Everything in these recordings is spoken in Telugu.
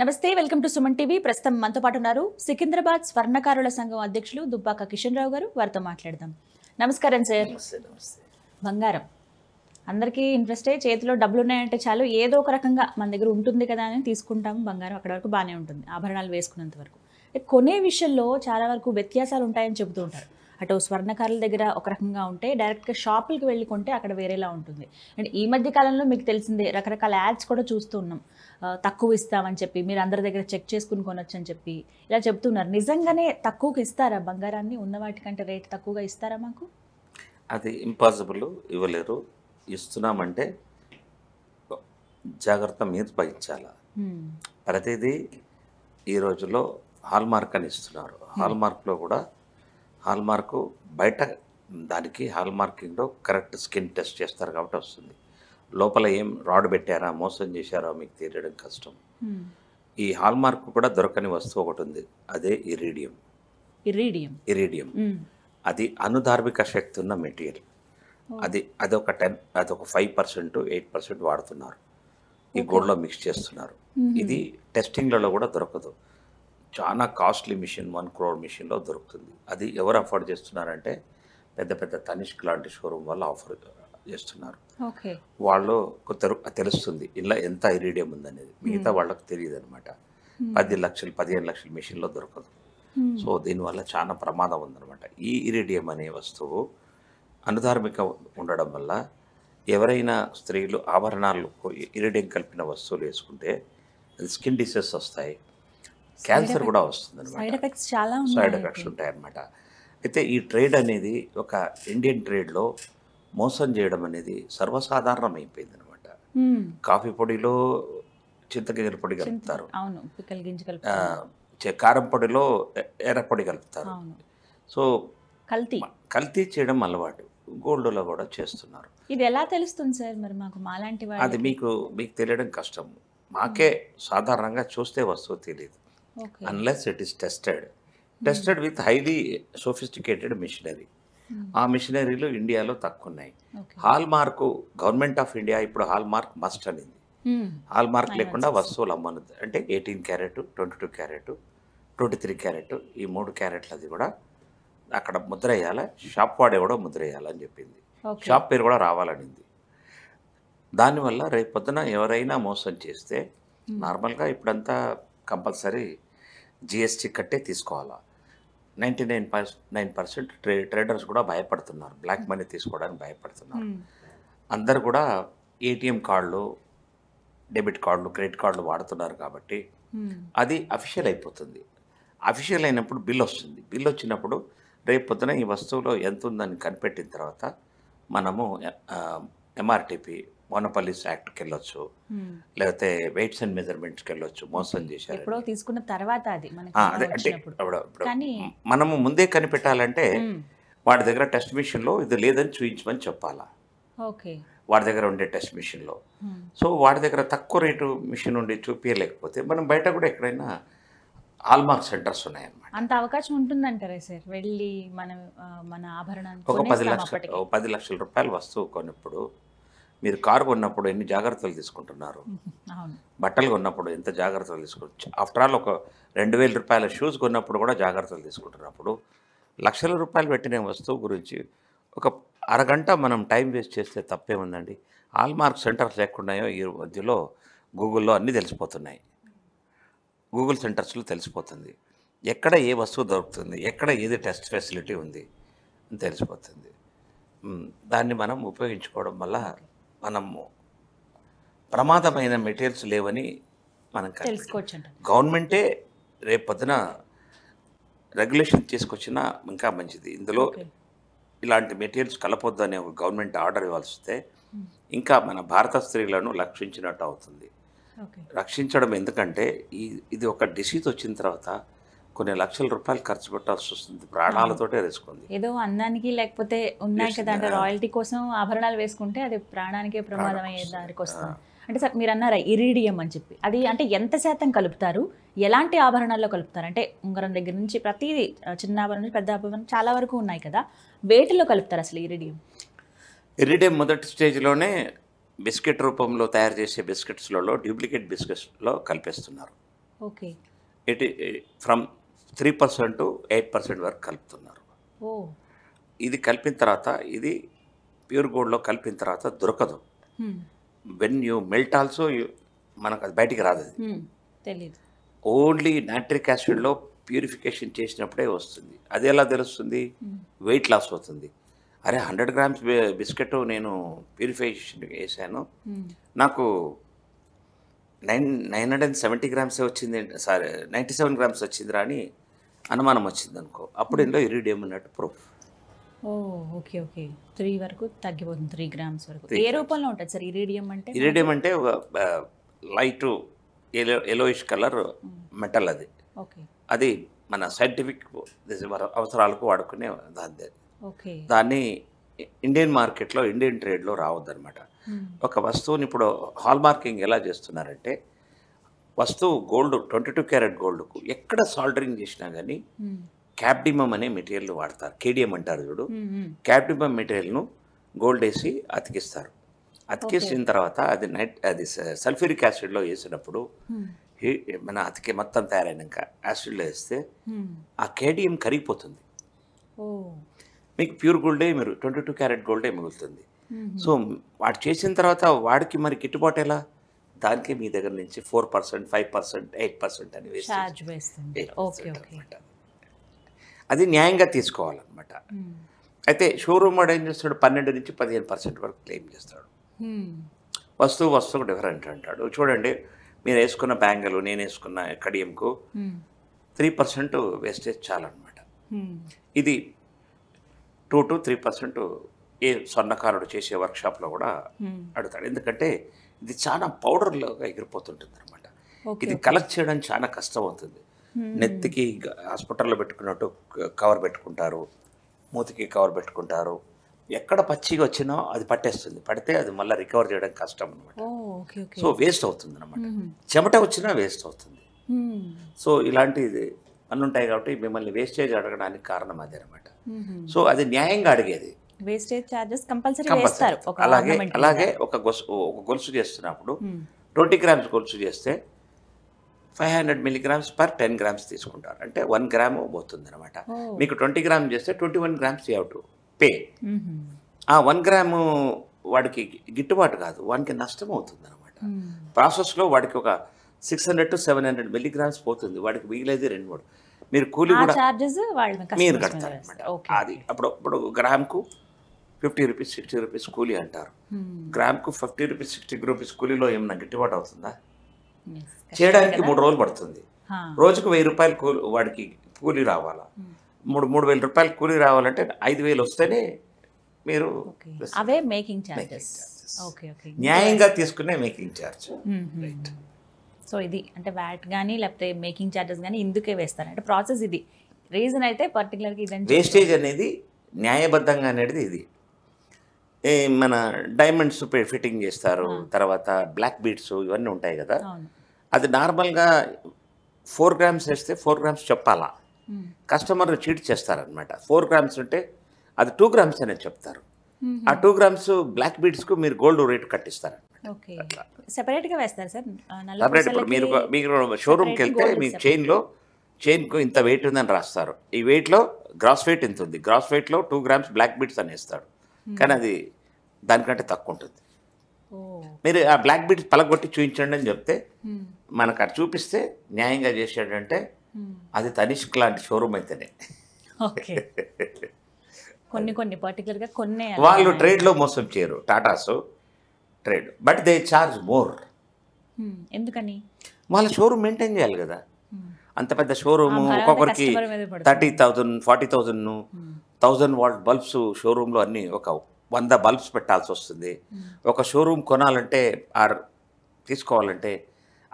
నమస్తే వెల్కమ్ టు సుమన్ టీవీ ప్రస్తుతం మనతో పాటు ఉన్నారు సికింద్రాబాద్ స్వర్ణకారుల సంఘం అధ్యక్షులు దుబ్బాక కిషన్ రావు గారు వారితో మాట్లాడదాం నమస్కారం సార్ బంగారం అందరికీ ఇంట్రెస్టే చేతిలో డబ్బులు ఉన్నాయంటే చాలు ఏదో ఒక రకంగా మన దగ్గర ఉంటుంది కదా అని తీసుకుంటాము బంగారం అక్కడ వరకు బాగానే ఉంటుంది ఆభరణాలు వేసుకున్నంత వరకు కొనే విషయంలో చాలా వరకు వ్యత్యాసాలు ఉంటాయని చెబుతూ ఉంటారు అటు స్వర్ణకారుల దగ్గర ఒక రకంగా ఉంటే డైరెక్ట్గా షాపులకు వెళ్ళి కొంటే అక్కడ వేరేలా ఉంటుంది అండ్ ఈ మధ్య కాలంలో మీకు తెలిసిందే రకరకాల యాడ్స్ కూడా చూస్తూ ఉన్నాం తక్కువ ఇస్తామని చెప్పి మీరు అందరి దగ్గర చెక్ చేసుకుని కొనొచ్చు అని చెప్పి ఇలా చెప్తున్నారు నిజంగానే తక్కువకి ఇస్తారా బంగారాన్ని ఉన్న వాటికంటే రేట్ తక్కువగా ఇస్తారా మాకు అది ఇంపాసిబుల్ ఇవ్వలేరు ఇస్తున్నామంటే జాగ్రత్త మీరు వహించాలి ప్రతిదీ ఈ రోజుల్లో హాల్మార్క్ అని ఇస్తున్నారు హాల్మార్క్లో కూడా హాల్మార్క్ బయట దానికి హాల్మార్కింగ్లో కరెక్ట్ స్కిన్ టెస్ట్ చేస్తారు కాబట్టి వస్తుంది లోపల ఏం రాడ్ పెట్టారా మోసం చేశారా మీకు తీరడం కష్టం ఈ హాల్మార్క్ కూడా దొరకని వస్తువు ఒకటి ఉంది అదే ఇరీడియం ఇరీడియం ఇరీడియం అది అనుధార్మిక శక్తి ఉన్న మెటీరియల్ అది అదొక టెన్ ఒక ఫైవ్ పర్సెంట్ ఎయిట్ పర్సెంట్ వాడుతున్నారు ఈ గోల్డ్లో మిక్స్ చేస్తున్నారు ఇది టెస్టింగ్లలో కూడా దొరకదు చాలా కాస్ట్లీ మిషన్ వన్ క్రోర్ మిషన్లో దొరుకుతుంది అది ఎవరు అఫోర్డ్ చేస్తున్నారంటే పెద్ద పెద్ద తనిష్క్ లాంటి షోరూమ్ వాళ్ళు ఆఫర్ చేస్తున్నారు వాళ్ళు తెలుస్తుంది ఇలా ఎంత ఐరీడియం ఉందనేది మిగతా వాళ్ళకి తెలియదు అనమాట పది లక్షలు పదిహేను లక్షల మిషన్లో దొరకదు సో దీనివల్ల చాలా ప్రమాదం ఉందనమాట ఈ ఇరీడియం అనే వస్తువు అనుధార్మిక ఉండడం వల్ల ఎవరైనా స్త్రీలు ఆభరణాలు ఇరీడియం కలిపిన వస్తువులు వేసుకుంటే స్కిన్ డిసీజెస్ వస్తాయి క్యాన్సర్ కూడా వస్తుంది సైడ్ ఎఫెక్ట్స్ చాలా సైడ్ ఎఫెక్ట్స్ ఉంటాయన్నమాట అయితే ఈ ట్రేడ్ అనేది ఒక ఇండియన్ ట్రేడ్లో మోసం చేయడం అనేది సర్వసాధారణం అయిపోయింది అనమాట కాఫీ పొడిలో చింతగింజల పొడి కలుపుతారు కారం పొడిలో ఎర్రపొడి కలుపుతారు సో కల్తీ కల్తీ చేయడం అలవాటు గోల్డ్లో కూడా చేస్తున్నారు ఇది ఎలా తెలుస్తుంది సార్ మరి మాకు మాలాంటి అది మీకు మీకు తెలియడం కష్టం మాకే సాధారణంగా చూస్తే వస్తువు తెలియదు unless it is tested tested with highly sophisticated machinery ఆ మిషనరీలు ఇండియాలో తక్కువ ఉన్నాయి hallmark government of India ఇప్పుడు హాల్ మార్క్ మస్ట్ అనింది హాల్ hmm. మార్క్ లేకుండా వస్తువులు అమ్మను అంటే eighteen carat twenty two carat twenty three carat ఈ మూడు క్యారెట్లది కూడా అక్కడ ముద్ర వేయాలి షాప్ వాడే కూడా ముద్ర వేయాలని చెప్పింది షాప్ పేరు కూడా రావాలనింది దానివల్ల రేపు పొద్దున ఎవరైనా మోసం చేస్తే hmm. నార్మల్గా ఇప్పుడంతా కంపల్సరీ జిఎస్టీ కట్టే తీసుకోవాలా నైంటీ నైన్ నైన్ పర్సెంట్ ట్రే ట్రేడర్స్ కూడా భయపడుతున్నారు బ్లాక్ మనీ తీసుకోవడానికి భయపడుతున్నారు అందరు కూడా ఏటీఎం కార్డులు డెబిట్ కార్డులు క్రెడిట్ కార్డులు వాడుతున్నారు కాబట్టి అది అఫీషియల్ అయిపోతుంది అఫీషియల్ అయినప్పుడు బిల్ వస్తుంది బిల్ వచ్చినప్పుడు రేపు పొద్దున ఈ వస్తువులో ఎంత ఉందని కనిపెట్టిన తర్వాత మనము ఎంఆర్టీపీ మోనోపాలిస్ యాక్ట్ వెళ్ళొచ్చు లేకపోతే వెయిట్స్ అండ్ మెజర్మెంట్స్ వెళ్ళొచ్చు మోసం చేశారు ఎప్పుడో తీసుకున్న తర్వాత అది అదే అంటే మనము ముందే కనిపెట్టాలంటే వాడి దగ్గర టెస్ట్ మిషన్ లో ఇది లేదని చూపించమని చెప్పాలా ఓకే వాడి దగ్గర ఉండే టెస్ట్ మిషన్ లో సో వాడి దగ్గర తక్కువ రేటు మిషన్ ఉండి చూపించలేకపోతే మనం బయట కూడా ఎక్కడైనా హాల్మార్క్ సెంటర్స్ ఉన్నాయన్నమాట అంత అవకాశం ఉంటుందంటారే సార్ వెళ్ళి మన మన ఒక పది లక్షలు పది లక్షల రూపాయలు వస్తువు కొన్నప్పుడు మీరు కారు కొన్నప్పుడు ఎన్ని జాగ్రత్తలు తీసుకుంటున్నారు బట్టలు కొన్నప్పుడు ఎంత జాగ్రత్తలు తీసుకుంటు ఆఫ్టర్ ఆల్ ఒక రెండు వేల రూపాయల షూస్ కొన్నప్పుడు కూడా జాగ్రత్తలు తీసుకుంటున్నప్పుడు లక్షల రూపాయలు పెట్టిన వస్తువు గురించి ఒక అరగంట మనం టైం వేస్ట్ చేస్తే తప్పేముందండి హాల్మార్క్ సెంటర్స్ లేకుండాయో ఈ మధ్యలో గూగుల్లో అన్నీ తెలిసిపోతున్నాయి గూగుల్ సెంటర్స్లో తెలిసిపోతుంది ఎక్కడ ఏ వస్తువు దొరుకుతుంది ఎక్కడ ఏది టెస్ట్ ఫెసిలిటీ ఉంది అని తెలిసిపోతుంది దాన్ని మనం ఉపయోగించుకోవడం వల్ల మనము ప్రమాదమైన మెటీరియల్స్ లేవని మనం తెలుసుకోవచ్చు గవర్నమెంటే రేపు పొద్దున రెగ్యులేషన్ తీసుకొచ్చినా ఇంకా మంచిది ఇందులో ఇలాంటి మెటీరియల్స్ కలపొద్దు అనే ఒక గవర్నమెంట్ ఆర్డర్ ఇవ్వాల్సి వస్తే ఇంకా మన భారత స్త్రీలను రక్షించినట్టు అవుతుంది రక్షించడం ఎందుకంటే ఈ ఇది ఒక డిసీజ్ వచ్చిన తర్వాత కొన్ని లక్షల రూపాయలు ఖర్చు పెట్టాల్సి వస్తుంది ప్రాణాలతోటే రిస్క్ ఏదో అందానికి లేకపోతే ఉన్నాయి కదా అంటే రాయల్టీ కోసం ఆభరణాలు వేసుకుంటే అది ప్రాణానికే ప్రమాదం అయ్యే దానికి వస్తుంది అంటే సార్ మీరు అన్నారా ఇరీడియం అని చెప్పి అది అంటే ఎంత శాతం కలుపుతారు ఎలాంటి ఆభరణాల్లో కలుపుతారు అంటే ఉంగరం దగ్గర నుంచి ప్రతిదీ చిన్న ఆభరణం నుంచి పెద్ద ఆభరణం చాలా వరకు ఉన్నాయి కదా వేటిలో కలుపుతారు అసలు ఇరీడియం ఇరీడియం మొదటి స్టేజ్లోనే బిస్కెట్ రూపంలో తయారు చేసే బిస్కెట్స్లలో డూప్లికేట్ బిస్కెట్స్లో కలిపేస్తున్నారు okay it from three percent eight percent వరకు కలుపుతున్నారు ఇది కలిపిన తర్వాత ఇది ప్యూర్ గోల్డ్లో కలిపిన తర్వాత దొరకదు వెన్ యూ మెల్ట్ ఆల్సో మనకు అది బయటికి రాదు అది ఓన్లీ నాట్రిక్ యాసిడ్లో ప్యూరిఫికేషన్ చేసినప్పుడే వస్తుంది అది ఎలా తెలుస్తుంది వెయిట్ లాస్ అవుతుంది అరే హండ్రెడ్ గ్రామ్స్ బిస్కెట్ నేను ప్యూరిఫికేషన్ వేసాను నాకు nine nine hundred and seventy grams వచ్చింది సారీ నైంటీ సెవెన్ గ్రామ్స్ వచ్చింది అని అనుమానం వచ్చింది అనుకో అప్పుడు ఇందులో hmm. ఇరిడియం ఉన్నట్టు ప్రూఫ్ ఓకే ఓకే త్రీ వరకు తగ్గిపోతుంది త్రీ గ్రామ్స్ వరకు ఏ రూపంలో ఉంటుంది సార్ ఇరిడియం అంటే ఇరిడియం అంటే ఒక light yellow yellowish colour hmm. Metal అది ఓకే అది మన సైంటిఫిక్ అవసరాలకు వాడుకునే దాని ఓకే దాన్ని ఇండియన్ మార్కెట్లో ఇండియన్ ట్రేడ్లో రావద్దు అనమాట hmm. ఒక వస్తువుని ఇప్పుడు హాల్ మార్కింగ్ ఎలా చేస్తున్నారంటే వస్తువు గోల్డ్ ట్వంటీ టూ క్యారెట్ గోల్డ్కు ఎక్కడ సాల్డరింగ్ చేసినా కానీ క్యాప్డిమమ్ అనే మెటీరియల్ వాడతారు కేడిఎం అంటారు చూడు క్యాప్డిమమ్ మెటీరియల్ను గోల్డ్ వేసి అతికిస్తారు అతికేసిన తర్వాత అది నైట్ అది సల్ఫ్యూరిక్ యాసిడ్లో వేసినప్పుడు మన అతికి మొత్తం తయారైనాక యాసిడ్లో వేస్తే ఆ కేడిఎం కరిగిపోతుంది మీకు ప్యూర్ గోల్డే మీరు ట్వంటీ టూ క్యారెట్ గోల్డే మిగులుతుంది సో వాడు చేసిన తర్వాత వాడికి మరి గిట్టుబాటు ఎలా దానికి మీ దగ్గర నుంచి four percent five percent eight percent అని అది న్యాయంగా తీసుకోవాలన్నమాట అయితే షోరూమ్ వాడు ఏం చేస్తాడు పన్నెండు నుంచి పదిహేను పర్సెంట్ వరకు క్లెయిమ్ చేస్తాడు వస్తువు వస్తువు డిఫరెంట్ అంటాడు చూడండి మీరు వేసుకున్న బ్యాంగలు నేను వేసుకున్న కడియంకు త్రీ పర్సెంట్ వేస్టేజ్ చాలన్నమాట ఇది టూ టు త్రీ పర్సెంట్ ఏ స్వర్ణకారుడు చేసే వర్క్షాప్లో కూడా అడుగుతాడు ఎందుకంటే ఇది చాలా పౌడర్లో ఎగిరిపోతుంటుంది అనమాట ఇది కలెక్ట్ చేయడం చాలా కష్టం అవుతుంది నెత్తికి హాస్పిటల్లో పెట్టుకున్నట్టు కవర్ పెట్టుకుంటారు మూతికి కవర్ పెట్టుకుంటారు ఎక్కడ పచ్చిగా వచ్చినా అది పట్టేస్తుంది పడితే అది మళ్ళీ రికవర్ చేయడం కష్టం అనమాట సో వేస్ట్ అవుతుంది అనమాట చెమట వచ్చినా వేస్ట్ అవుతుంది సో ఇలాంటిది అన్నుంటాయి కాబట్టి మిమ్మల్ని వేస్టేజ్ అడగడానికి కారణం అదే అనమాట సో అది న్యాయంగా అడిగేది వేస్టేజ్ చార్జెస్ కంపల్సరీ వేస్తారు అలాగే అలాగే ఒక గొలుసు చేస్తున్నప్పుడు hmm. ట్వంటీ గ్రామ్స్ గొలుసు చేస్తే five hundred milligrams per ten grams తీసుకుంటారు అంటే వన్ గ్రామ్ పోతుంది అనమాట మీకు ట్వంటీ గ్రామ్ చేస్తే twenty one grams you pay ఆ వన్ గ్రామ్ వాడికి గిట్టుబాటు కాదు వానికి నష్టం అవుతుంది అనమాట ప్రాసెస్లో వాడికి ఒక six hundred to seven hundred milligrams పోతుంది వాడికి వీలైతే రెండు మూడు మీరు కూలి కూడా మీరు కడతారు అనమాట అది అప్పుడు ఇప్పుడు గ్రామ్కు ఫిఫ్టీ రూపీస్ సిక్స్టీ రూపీస్ కూలీ అంటారు hmm. గ్రామ్కు ఫిఫ్టీ రూపీస్ సిక్స్టీ రూపీస్ కూలీలో ఏమన్నా గిట్టుబాటు అవుతుందా చేయడానికి మూడు రోజులు పడుతుంది రోజుకు వెయ్యి రూపాయలు కూలి వాడికి కూలీ రావాలా hmm. మూడు మూడు వేల రూపాయలు కూలీ రావాలంటే ఐదు వేలు వస్తేనే మీరు అవే మేకింగ్ ఛార్జెస్ న్యాయంగా తీసుకునే మేకింగ్ ఛార్జ్ సో ఇది అంటే వ్యాట్ కానీ లేకపోతే మేకింగ్ ఛార్జెస్ కానీ ఇందుకే వేస్తారు అంటే ప్రాసెస్ ఇది రీజన్ అయితే పర్టికులర్గా ఇదండి వేస్టేజ్ అనేది న్యాయబద్ధంగా అనేది ఇది మన డైమండ్స్ ఫిట్టింగ్ చేస్తారు తర్వాత బ్లాక్ బీట్స్ ఇవన్నీ ఉంటాయి కదా అది నార్మల్గా ఫోర్ గ్రామ్స్ వేస్తే ఫోర్ గ్రామ్స్ చెప్పాలా కస్టమర్ చీట్ చేస్తారనమాట ఫోర్ గ్రామ్స్ ఉంటే అది టూ గ్రామ్స్ అనేది చెప్తారు ఆ టూ గ్రామ్స్ బ్లాక్ బీట్స్కు మీరు గోల్డ్ రేట్ కట్టిస్తారు సెపరేట్గా వేస్తారు సార్ మీరు మీరు షోరూమ్కి వెళ్తే మీ చైన్లో చైన్కు ఇంత వెయిట్ ఉందని రాస్తారు ఈ వెయిట్లో గ్రాస్ వెయిట్ ఎంత ఉంది గ్రాస్ వెయిట్లో టూ గ్రామ్స్ బ్లాక్ బీట్స్ అని వేస్తాడు Hmm. కానీ అది దానికంటే తక్కువ ఉంటుంది మీరు ఆ బ్లాక్ బీట్ పలగొట్టి చూపించండి అని చెప్తే hmm. మనకు అటు చూపిస్తే న్యాయంగా చేసేటంటే hmm. అది తనిష్క్ లాంటి షోరూమ్ అయితేనే కొన్ని కొన్ని పర్టికులర్గా కొన్ని వాళ్ళు ట్రేడ్లో మోసం చేయరు Tatas trade but they charge more ఎందుకని వాళ్ళ షోరూమ్ మెయింటైన్ చేయాలి కదా అంత పెద్ద షోరూమ్ ఒక్కొక్కరికి thirty thousand forty thousand thousand watt bulbs షోరూంలో అన్ని ఒక వంద బల్బ్స్ పెట్టాల్సి వస్తుంది ఒక షోరూమ్ కొనాలంటే ఆర్ తీసుకోవాలంటే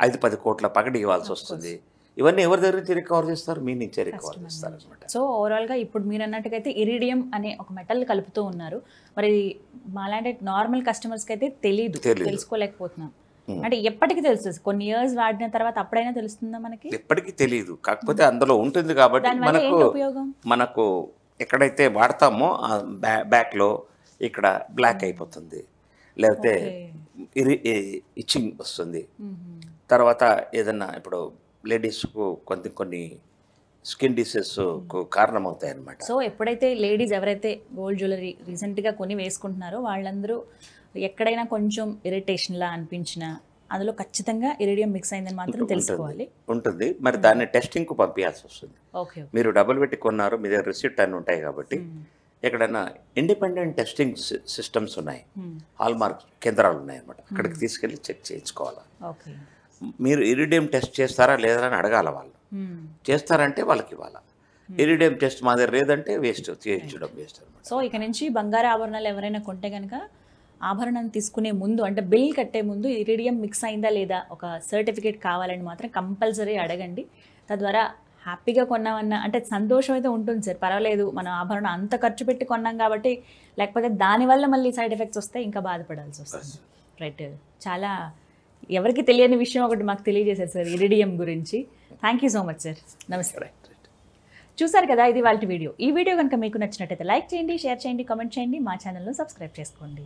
ఐదు పది కోట్ల పగడి ఇవ్వాల్సి వస్తుంది ఇవన్నీ ఎవరి దగ్గర నుంచి రికవర్ చేస్తారు మీ నుంచే రికవర్ చేస్తారు అనమాట సో ఓవరాల్గా ఇప్పుడు మీరు అన్నట్టుగైతే ఇరిడియం అనే ఒక మెటల్ కలుపుతూ ఉన్నారు మరి మాలాంటి నార్మల్ కస్టమర్స్కి అయితే తెలియదు తెలుసుకోలేకపోతున్నాం అంటే ఎప్పటికీ తెలుస్తుంది కొన్ని ఇయర్స్ వాడిన తర్వాత అప్పుడైనా తెలుస్తుందా మనకి ఎప్పటికీ తెలియదు కాకపోతే అందులో ఉంటుంది కాబట్టి మనకు మనకు ఎక్కడైతే వాడతామో ఆ బ్యా బ్యాక్లో ఇక్కడ బ్లాక్ అయిపోతుంది లేకపోతే ఇచ్చింగ్ వస్తుంది తర్వాత ఏదన్నా ఇప్పుడు లేడీస్కు కొంత కొన్ని స్కిన్ డిసీజెస్ కారణం అనమాట సో ఎప్పుడైతే లేడీస్ ఎవరైతే గోల్డ్ జ్యువెలరీ రీసెంట్గా కొని వేసుకుంటున్నారో వాళ్ళందరూ ఎక్కడైనా కొంచెం ఇరిటేషన్లా అనిపించినా అందులో ఖచ్చితంగా ఇరిడియం మిక్స్ అయిందని మాత్రం తెలుసుకోవాలి ఉంటుంది మరి దాన్ని టెస్టింగ్కు పంపించాల్సి వస్తుంది మీరు డబ్బులు పెట్టి కొన్నారు మీ దగ్గర రిసిప్ట్ అని ఉంటాయి కాబట్టి ఎక్కడైనా ఇండిపెండెంట్ టెస్టింగ్ సిస్టమ్స్ ఉన్నాయి హాల్మార్క్ కేంద్రాలు ఉన్నాయన్నమాట అక్కడికి తీసుకెళ్ళి చెక్ చేయించుకోవాలి మీరు ఇరిడియం టెస్ట్ చేస్తారా లేదా అని అడగాల వాళ్ళు చేస్తారంటే వాళ్ళకి ఇవ్వాలి ఇరిడియం టెస్ట్ మా దగ్గర లేదంటే వేస్ట్ చేయించడం వేస్ట్ అనమాట సో ఇక నుంచి బంగారు ఆభరణాలు ఎవరైనా కొంటే కనుక ఆభరణం తీసుకునే ముందు అంటే బిల్ కట్టే ముందు ఇరిడియం మిక్స్ అయిందా లేదా ఒక సర్టిఫికేట్ కావాలని మాత్రం కంపల్సరీ అడగండి తద్వారా హ్యాపీగా కొన్నామన్న అంటే సంతోషం అయితే ఉంటుంది సార్ పర్వాలేదు మనం ఆభరణం అంత ఖర్చు పెట్టి కొన్నాం కాబట్టి లేకపోతే దానివల్ల మళ్ళీ సైడ్ ఎఫెక్ట్స్ వస్తే ఇంకా బాధపడాల్సి వస్తుంది రైట్ చాలా ఎవరికి తెలియని విషయం ఒకటి మాకు తెలియజేశారు సార్ ఇరిడియం గురించి thank you so much sir నమస్తే చూసారు కదా ఇది వాళ్ళ వీడియో ఈ వీడియో కనుక మీకు నచ్చినట్టయితే లైక్ చేయండి షేర్ చేయండి కామెంట్ చేయండి మా ఛానల్ను సబ్స్క్రైబ్ చేసుకోండి